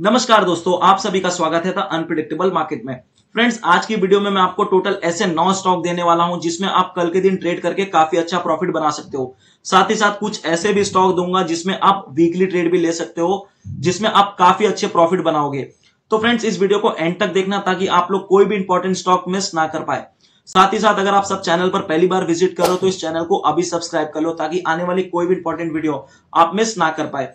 नमस्कार दोस्तों आप सभी का स्वागत है था अनप्रिडिक्टेबल मार्केट में फ्रेंड्स आज की वीडियो में मैं आपको टोटल ऐसे नौ स्टॉक देने वाला हूं जिसमें आप कल के दिन ट्रेड करके काफी अच्छा प्रॉफिट बना सकते हो साथ ही साथ कुछ ऐसे भी स्टॉक दूंगा जिसमें आप वीकली ट्रेड भी ले सकते हो जिसमें आप काफी अच्छे प्रॉफिट बनाओगे तो फ्रेंड्स इस वीडियो को एंड तक देखना ताकि आप लोग कोई भी इंपॉर्टेंट स्टॉक मिस ना कर पाए साथ ही साथ अगर आप सब चैनल पर पहली बार विजिट करो तो इस चैनल को अभी सब्सक्राइब कर लो ताकि आने वाली कोई भी इंपॉर्टेंट वीडियो आप मिस ना कर पाए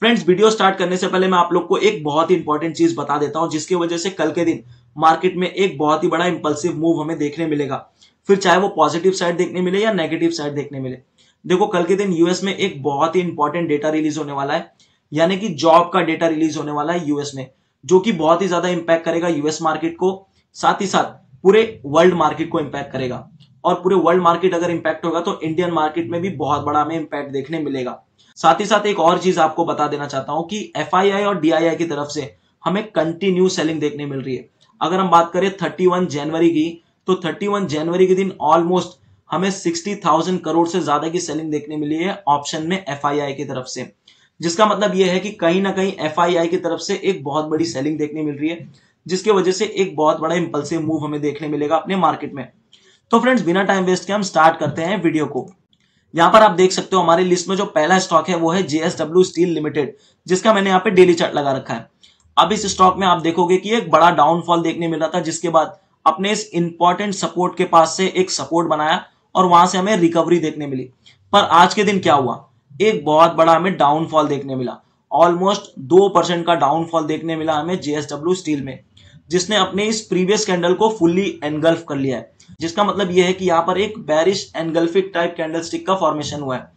फ्रेंड्स वीडियो स्टार्ट करने से पहले मैं आप लोग को एक बहुत ही इंपॉर्टेंट चीज बता देता हूं जिसकी वजह से कल के दिन मार्केट में एक बहुत ही बड़ा इंपल्सिव मूव हमें देखने मिलेगा फिर चाहे वो पॉजिटिव साइड देखने मिले या नेगेटिव साइड देखने मिले देखो कल के दिन यूएस में एक बहुत ही इंपॉर्टेंट डेटा रिलीज होने वाला है यानी कि जॉब का डेटा रिलीज होने वाला है यूएस में जो कि बहुत ही ज्यादा इंपैक्ट करेगा यूएस मार्केट को साथ ही साथ पूरे वर्ल्ड मार्केट को इंपैक्ट करेगा और पूरे वर्ल्ड मार्केट अगर इंपैक्ट होगा तो इंडियन मार्केट में भी बहुत बड़ा हमें इंपैक्ट देखने मिलेगा साथ ही साथ एक और चीज आपको बता देना चाहता हूं कि एफ और डी की तरफ से हमें कंटिन्यू सेलिंग देखने मिल रही है अगर हम बात करें 31 जनवरी की तो 31 जनवरी के दिन ऑलमोस्ट हमें 60,000 करोड़ से ज्यादा की सेलिंग देखने मिली है ऑप्शन में एफ की तरफ से जिसका मतलब यह है कि कहीं ना कहीं एफ की तरफ से एक बहुत बड़ी सेलिंग देखने मिल रही है जिसके वजह से एक बहुत बड़ा इंपल्सिव मूव हमें देखने मिलेगा अपने मार्केट में तो फ्रेंड्स बिना टाइम वेस्ट के हम स्टार्ट करते हैं वीडियो को यहाँ पर आप देख सकते हो हमारी लिस्ट में जो पहला स्टॉक है वो है जेएसडब्ल्यू स्टील लिमिटेड जिसका मैंने यहाँ पे डेली चार्ट लगा रखा है अब इस स्टॉक में आप देखोगे कि एक बड़ा डाउनफॉल देखने मिला था जिसके बाद अपने इस इंपॉर्टेंट सपोर्ट के पास से एक सपोर्ट बनाया और वहां से हमें रिकवरी देखने मिली पर आज के दिन क्या हुआ एक बहुत बड़ा हमें डाउनफॉल देखने मिला ऑलमोस्ट दो परसेंट का डाउनफॉल देखने मिला हमें जेएसडब्ल्यू स्टील में जिसने अपने इस प्रीवियस कैंडल को फुल्ली एनगल्फ कर लिया है जिसका मतलब यह है कि यहाँ पर एक bearish engulfing type candlestick का फॉर्मेशन हुआ है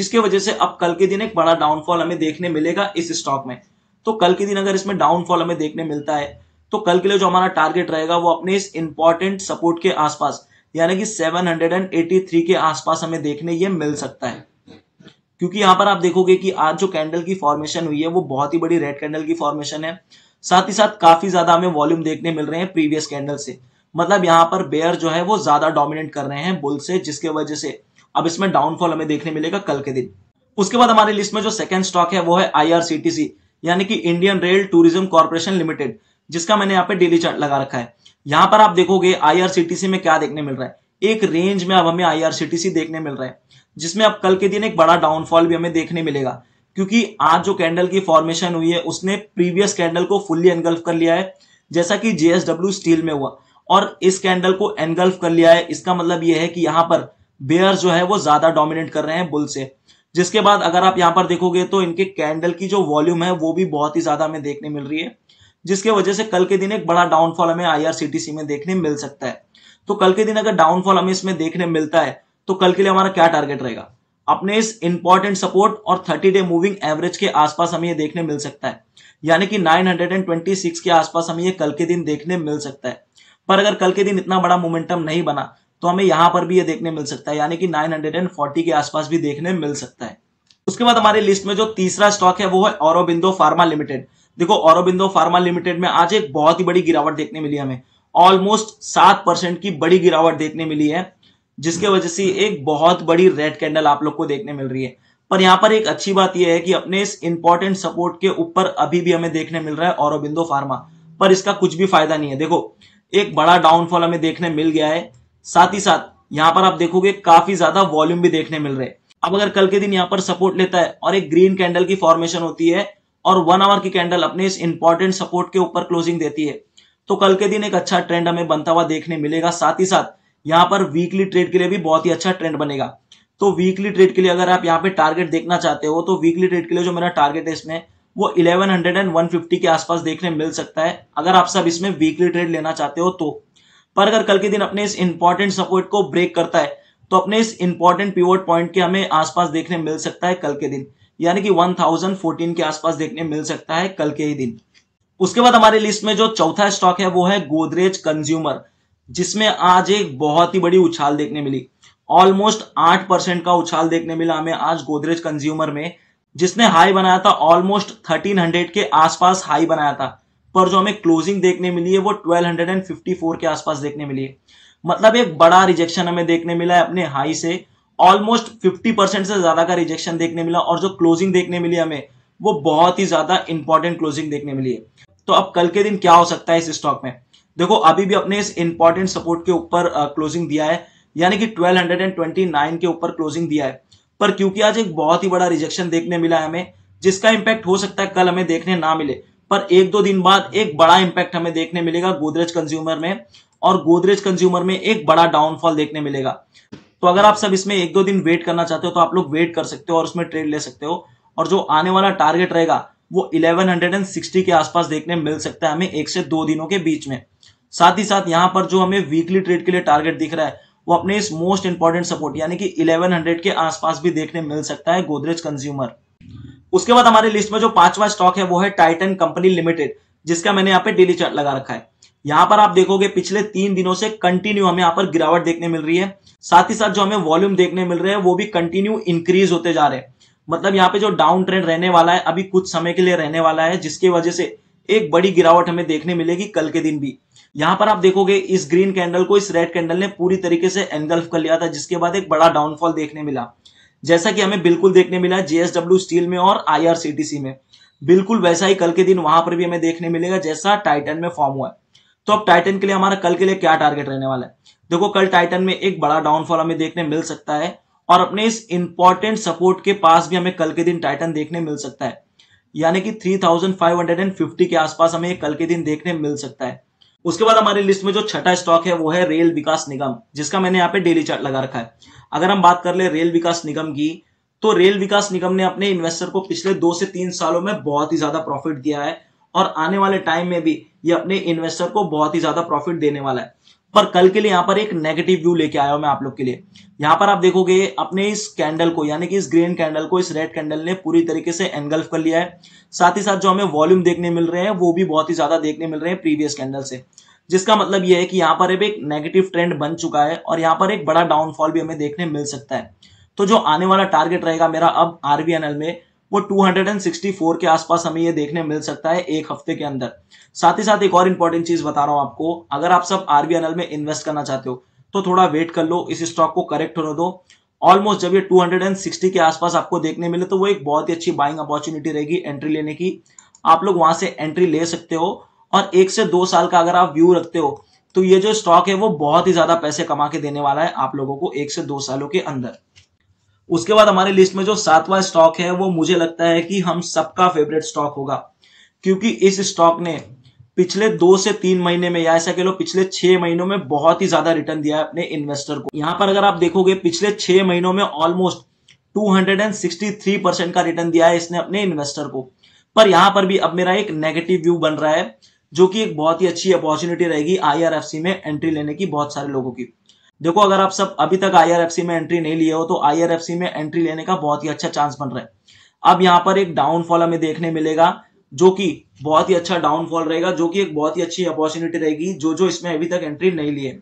जिसके वजह से अब कल के दिन एक बड़ा डाउनफॉल हमें देखने मिलेगा इस स्टॉक में तो कल के दिन अगर इसमें डाउनफॉल हमें देखने मिलता है तो कल के लिए जो हमारा टारगेट रहेगा वो अपने इस इंपॉर्टेंट सपोर्ट के आसपास यानी कि 783 के आसपास हमें देखने ये मिल सकता है क्योंकि यहाँ पर आप देखोगे कि आज जो कैंडल की फॉर्मेशन हुई है वो बहुत ही बड़ी रेड कैंडल की फॉर्मेशन है साथ ही साथ काफी ज्यादा हमें वॉल्यूम देखने मिल रहे हैं प्रीवियस कैंडल से मतलब यहाँ पर बेयर जो है वो ज्यादा डोमिनेट कर रहे हैं बुल से जिसके वजह से अब इसमें डाउनफॉल हमें देखने मिलेगा कल के दिन उसके बाद हमारे लिस्ट में जो सेकंड स्टॉक है वो है आईआरसीटीसी यानी कि Indian rail tourism corporation limited जिसका मैंने यहाँ पे डेली चार्ट लगा रखा है यहाँ पर आप देखोगे आईआरसीटीसी में क्या देखने मिल रहा है एक रेंज में अब हमें आईआरसीटीसी देखने मिल रहा है जिसमें अब कल के दिन एक बड़ा डाउनफॉल भी हमें देखने मिलेगा क्योंकि आज जो कैंडल की फॉर्मेशन हुई है उसने प्रीवियस कैंडल को फुल्ली एनगल्फ कर लिया है जैसा कि जेएसडब्ल्यू स्टील में हुआ और इस कैंडल को एनगल्फ कर लिया है इसका मतलब यह है कि यहाँ पर बेयर जो है वो ज्यादा डोमिनेट कर रहे हैं बुल से जिसके बाद अगर आप यहाँ पर देखोगे तो इनके कैंडल की जो वॉल्यूम है वो भी बहुत ही ज्यादा हमें देखने मिल रही है जिसके वजह से कल के दिन एक बड़ा डाउनफॉल हमें आईआरसीटीसी में देखने मिल सकता है तो कल के दिन अगर डाउनफॉल हमें इसमें देखने मिलता है तो कल के लिए हमारा क्या टारगेट रहेगा अपने इस इंपॉर्टेंट सपोर्ट और 30 डे मूविंग एवरेज के आसपास हमें ये देखने मिल सकता है यानी कि 926 के आसपास हमें ये कल के दिन देखने मिल सकता है पर अगर कल के दिन इतना बड़ा मोमेंटम नहीं बना तो हमें यहां पर भी ये देखने मिल सकता है यानी कि 940 के आसपास भी देखने मिल सकता है उसके बाद हमारे लिस्ट में जो तीसरा स्टॉक है वो है औरबिंदो फार्मा लिमिटेड देखो औरबिंदो फार्मा लिमिटेड में आज एक बहुत ही बड़ी गिरावट देखने मिली हमें ऑलमोस्ट सात परसेंट की बड़ी गिरावट देखने मिली है जिसके वजह से एक बहुत बड़ी रेड कैंडल आप लोग को देखने मिल रही है पर यहाँ पर एक अच्छी बात यह है कि अपने इस इंपॉर्टेंट सपोर्ट के ऊपर अभी भी हमें देखने मिल रहा है औरबिंदो फार्मा पर इसका कुछ भी फायदा नहीं है देखो एक बड़ा डाउनफॉल हमें देखने मिल गया है साथ ही साथ यहाँ पर आप देखोगे काफी ज्यादा वॉल्यूम भी देखने मिल रहे अब अगर कल के दिन यहाँ पर सपोर्ट लेता है और एक ग्रीन कैंडल की फॉर्मेशन होती है और वन आवर की कैंडल अपने इस इंपॉर्टेंट सपोर्ट के ऊपर क्लोजिंग देती है तो कल के दिन एक अच्छा ट्रेंड हमें बनता हुआ देखने मिलेगा साथ ही साथ यहाँ पर वीकली ट्रेड के लिए भी बहुत ही अच्छा ट्रेंड बनेगा तो वीकली ट्रेड के लिए अगर आप यहाँ पे टारगेट देखना चाहते हो तो वीकली ट्रेड के लिए जो मेरा टारगेट है इसमें वो हंड्रेड एंड फिफ्टी के आसपास देखने मिल सकता है अगर आप सब इसमें वीकली ट्रेड लेना चाहते हो तो पर अगर कल के दिन अपने इस इंपॉर्टेंट सपोर्ट को ब्रेक करता है तो अपने इस इंपॉर्टेंट पिवोट पॉइंट के हमें आसपास देखने मिल सकता है कल के दिन यानी कि 1014 के आसपास देखने मिल सकता है कल के ही दिन उसके बाद हमारे लिस्ट में जो चौथा स्टॉक है वो है गोदरेज कंज्यूमर जिसमें आज एक बहुत ही बड़ी उछाल देखने मिली ऑलमोस्ट आठ परसेंट का उछाल देखने मिला हमें आज गोदरेज कंज्यूमर में जिसने हाई बनाया था ऑलमोस्ट थर्टीन हंड्रेड के आसपास हाई बनाया था पर जो हमें क्लोजिंग देखने मिली है वो twelve hundred and fifty four के आसपास देखने मिली है मतलब एक बड़ा रिजेक्शन हमें देखने मिला है अपने हाई से ऑलमोस्ट फिफ्टी परसेंट से ज्यादा का रिजेक्शन देखने मिला और जो क्लोजिंग देखने मिली हमें वो बहुत ही ज्यादा इंपॉर्टेंट क्लोजिंग देखने मिली है तो अब कल के दिन क्या हो सकता है इस स्टॉक में देखो अभी भी अपने इस इंपॉर्टेंट सपोर्ट के ऊपर क्लोजिंग दिया है यानी कि 1229 के ऊपर क्लोजिंग दिया है पर क्योंकि आज एक बहुत ही बड़ा रिजेक्शन देखने मिला है हमें जिसका इंपैक्ट हो सकता है कल हमें देखने ना मिले पर एक दो दिन बाद एक बड़ा इम्पैक्ट हमें देखने मिलेगा गोदरेज कंज्यूमर में और गोदरेज कंज्यूमर में एक बड़ा डाउनफॉल देखने मिलेगा तो अगर आप सब इसमें एक दो दिन वेट करना चाहते हो तो आप लोग वेट कर सकते हो और उसमें ट्रेड ले सकते हो और जो आने वाला टारगेट रहेगा वो 1160 के आसपास देखने मिल सकता है हमें एक से दो दिनों के बीच में साथ ही साथ यहाँ पर जो हमें वीकली ट्रेड के लिए टारगेट दिख रहा है वो अपने इस मोस्ट इंपॉर्टेंट सपोर्ट यानी कि 1100 के आसपास भी देखने मिल सकता है गोदरेज कंज्यूमर उसके बाद हमारे लिस्ट में जो पांचवा स्टॉक है वो है टाइटन कंपनी लिमिटेड जिसका मैंने यहाँ पे डेली चार्ट लगा रखा है यहाँ पर आप देखोगे पिछले तीन दिनों से कंटिन्यू हमें यहाँ पर गिरावट देखने मिल रही है साथ ही साथ जो हमें वॉल्यूम देखने मिल रहे हैं वो भी कंटिन्यू इंक्रीज होते जा रहे हैं मतलब यहाँ पे जो डाउन ट्रेंड रहने वाला है अभी कुछ समय के लिए रहने वाला है जिसकी वजह से एक बड़ी गिरावट हमें देखने मिलेगी कल के दिन भी यहां पर आप देखोगे इस ग्रीन कैंडल को इस रेड कैंडल ने पूरी तरीके से एनगल्फ कर लिया था जिसके बाद एक बड़ा डाउनफॉल देखने मिला जैसा कि हमें बिल्कुल देखने मिला जेएसडब्ल्यू स्टील में और आईआरसीटीसी में बिल्कुल वैसा ही कल के दिन वहां पर भी हमें देखने मिलेगा जैसा टाइटन में फॉर्म हुआ है तो अब टाइटन के लिए हमारा कल के लिए क्या टारगेट रहने वाला है देखो कल टाइटन में एक बड़ा डाउनफॉल हमें देखने मिल सकता है और अपने इस इंपॉर्टेंट सपोर्ट के पास भी हमें कल के दिन टाइटन देखने मिल सकता है यानी कि 3550 के आसपास हमें कल के दिन देखने मिल सकता है उसके बाद हमारी लिस्ट में जो छठा स्टॉक है वो है रेल विकास निगम जिसका मैंने यहाँ पे डेली चार्ट लगा रखा है अगर हम बात कर ले रेल विकास निगम की तो रेल विकास निगम ने अपने इन्वेस्टर को पिछले दो से तीन सालों में बहुत ही ज्यादा प्रॉफिट दिया है और आने वाले टाइम में भी ये अपने इन्वेस्टर को बहुत ही ज्यादा प्रॉफिट देने वाला है पर कल के लिए यहां पर एक नेगेटिव व्यू लेके आया हूं मैं आप लोग के लिए यहाँ पर आप देखोगे अपने इस कैंडल को यानी कि इस ग्रीन कैंडल को इस रेड कैंडल ने पूरी तरीके से एनगल्फ कर लिया है साथ ही साथ जो हमें वॉल्यूम देखने मिल रहे हैं वो भी बहुत ही ज्यादा देखने मिल रहे हैं प्रीवियस कैंडल से जिसका मतलब यह है कि यहां पर एक नेगेटिव ट्रेंड बन चुका है और यहां पर एक बड़ा डाउनफॉल भी हमें देखने मिल सकता है तो जो आने वाला टारगेट रहेगा मेरा अब आरबीएनएल में वो 264 के आसपास हमें ये देखने मिल सकता है एक हफ्ते के अंदर साथ ही साथ एक और इंपॉर्टेंट चीज बता रहा हूं आपको अगर आप सब आरबीएनएल में इन्वेस्ट करना चाहते हो तो थोड़ा वेट कर लो इस स्टॉक को करेक्ट होने दो ऑलमोस्ट जब ये 260 के आसपास आपको देखने मिले तो वो एक बहुत ही अच्छी बाइंग अपॉर्चुनिटी रहेगी एंट्री लेने की आप लोग वहां से एंट्री ले सकते हो और एक से दो साल का अगर आप व्यू रखते हो तो ये जो स्टॉक है वो बहुत ही ज्यादा पैसे कमा के देने वाला है आप लोगों को एक से दो सालों के अंदर उसके बाद हमारे लिस्ट में जो सातवां स्टॉक है वो मुझे लगता है कि हम सबका फेवरेट स्टॉक होगा क्योंकि इस स्टॉक ने पिछले दो से तीन महीने में या ऐसा कह लो पिछले छह महीनों में बहुत ही ज्यादा रिटर्न दिया है अपने इन्वेस्टर को यहां पर अगर आप देखोगे पिछले छह महीनों में ऑलमोस्ट 263 परसेंट का रिटर्न दिया है इसने अपने इन्वेस्टर को पर यहां पर भी अब मेरा एक नेगेटिव व्यू बन रहा है जो कि एक बहुत ही अच्छी अपॉर्चुनिटी रहेगी आई में एंट्री लेने की बहुत सारे लोगों की देखो अगर आप सब अभी तक आई में एंट्री नहीं लिए हो तो आई में एंट्री लेने का बहुत ही अच्छा चांस बन रहा है अब यहाँ पर एक डाउनफॉल हमें देखने मिलेगा जो कि बहुत ही अच्छा डाउनफॉल रहेगा जो कि एक बहुत ही अच्छी अपॉर्चुनिटी रहेगी जो जो इसमें अभी तक एंट्री नहीं लिए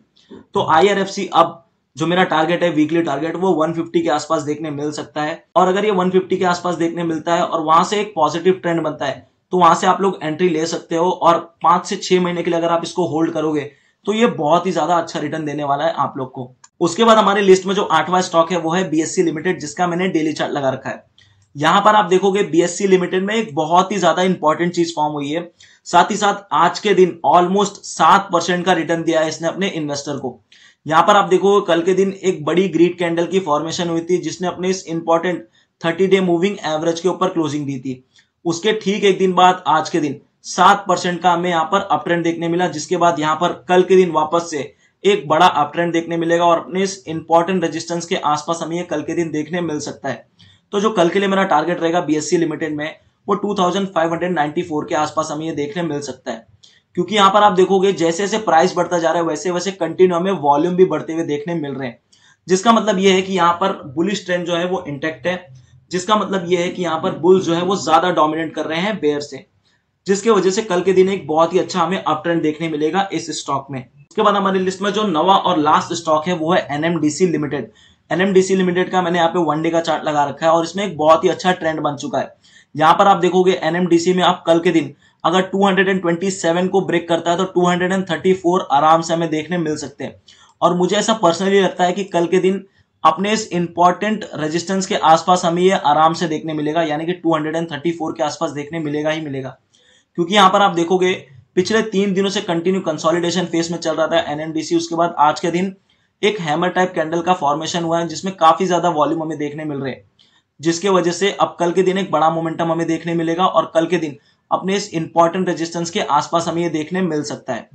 तो आई अब जो मेरा टारगेट है वीकली टारगेट वो 150 के आसपास देखने मिल सकता है और अगर ये 150 के आसपास देखने मिलता है और वहां से एक पॉजिटिव ट्रेंड बनता है तो वहां से आप लोग एंट्री ले सकते हो और पांच से छह महीने के लिए अगर आप इसको होल्ड करोगे तो ये बहुत ही ज्यादा अच्छा रिटर्न देने वाला है आप लोग को उसके बाद हमारे लिस्ट में जो आठवां स्टॉक है वो है बीएससी लिमिटेड जिसका मैंने डेली चार्ट लगा रखा है यहां पर आप देखोगे बीएससी लिमिटेड में एक बहुत ही ज्यादा इंपॉर्टेंट चीज फॉर्म हुई है साथ ही साथ आज के दिन ऑलमोस्ट सात परसेंट का रिटर्न दिया है इसने अपने इन्वेस्टर को यहां पर आप देखोगे कल के दिन एक बड़ी ग्रीड कैंडल की फॉर्मेशन हुई थी जिसने अपने इस important thirty day moving average के ऊपर क्लोजिंग दी थी उसके ठीक एक दिन बाद आज के दिन सात परसेंट का हमें यहाँ पर अपट्रेंड देखने मिला जिसके बाद यहाँ पर कल के दिन वापस से एक बड़ा अपट्रेंड देखने मिलेगा और अपने इस इंपॉर्टेंट रेजिस्टेंस के आसपास हमें ये कल के दिन देखने मिल सकता है तो जो कल के लिए मेरा टारगेट रहेगा बीएससी लिमिटेड में वो 2594 के आसपास हमें ये देखने मिल सकता है क्योंकि यहाँ पर आप देखोगे जैसे जैसे प्राइस बढ़ता जा रहा है वैसे वैसे कंटिन्यू हमें वॉल्यूम भी बढ़ते हुए देखने मिल रहे हैं जिसका मतलब ये है कि यहाँ पर बुलिश ट्रेंड जो है वो इंटेक्ट है जिसका मतलब ये है कि यहाँ पर बुल जो है वो ज्यादा डोमिनेट कर रहे हैं बेयर से जिसके वजह से कल के दिन एक बहुत ही अच्छा हमें अप ट्रेंड देखने मिलेगा इस स्टॉक में उसके बाद हमारी लिस्ट में जो नवा और लास्ट स्टॉक है वो है एनएमडीसी लिमिटेड एनएमडीसी लिमिटेड का मैंने यहाँ पे वन डे का चार्ट लगा रखा है और इसमें एक बहुत ही अच्छा ट्रेंड बन चुका है यहाँ पर आप देखोगे एनएमडीसी में आप कल के दिन अगर 227 को ब्रेक करता है तो 234 आराम से हमें देखने मिल सकते हैं और मुझे ऐसा पर्सनली लगता है कि कल के दिन अपने इस इंपॉर्टेंट रेजिस्टेंस के आसपास हमें ये आराम से देखने मिलेगा यानी कि 234 के आसपास देखने मिलेगा ही मिलेगा क्योंकि यहां पर आप देखोगे पिछले तीन दिनों से कंटिन्यू कंसोलिडेशन फेस में चल रहा था एनएनडीसी उसके बाद आज के दिन एक हैमर टाइप कैंडल का फॉर्मेशन हुआ है जिसमें काफी ज्यादा वॉल्यूम हमें देखने मिल रहे जिसके वजह से अब कल के दिन एक बड़ा मोमेंटम हमें देखने मिलेगा और कल के दिन अपने इस इंपॉर्टेंट रेजिस्टेंस के आसपास हमें ये देखने मिल सकता है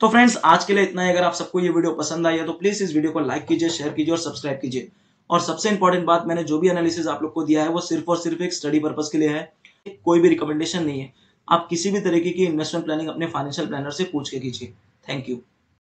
तो फ्रेंड्स आज के लिए इतना ही अगर आप सबको ये वीडियो पसंद आई है तो प्लीज इस वीडियो को लाइक कीजिए शेयर कीजिए और सब्सक्राइब कीजिए और सबसे इंपॉर्टेंट बात मैंने जो भी एनालिसिस आप लोग को दिया है वो सिर्फ और सिर्फ एक स्टडी पर्पज के लिए है कोई भी रिकमेंडेशन नहीं है आप किसी भी तरीके की इन्वेस्टमेंट प्लानिंग अपने फाइनेंशियल प्लानर से पूछ के कीजिए थैंक यू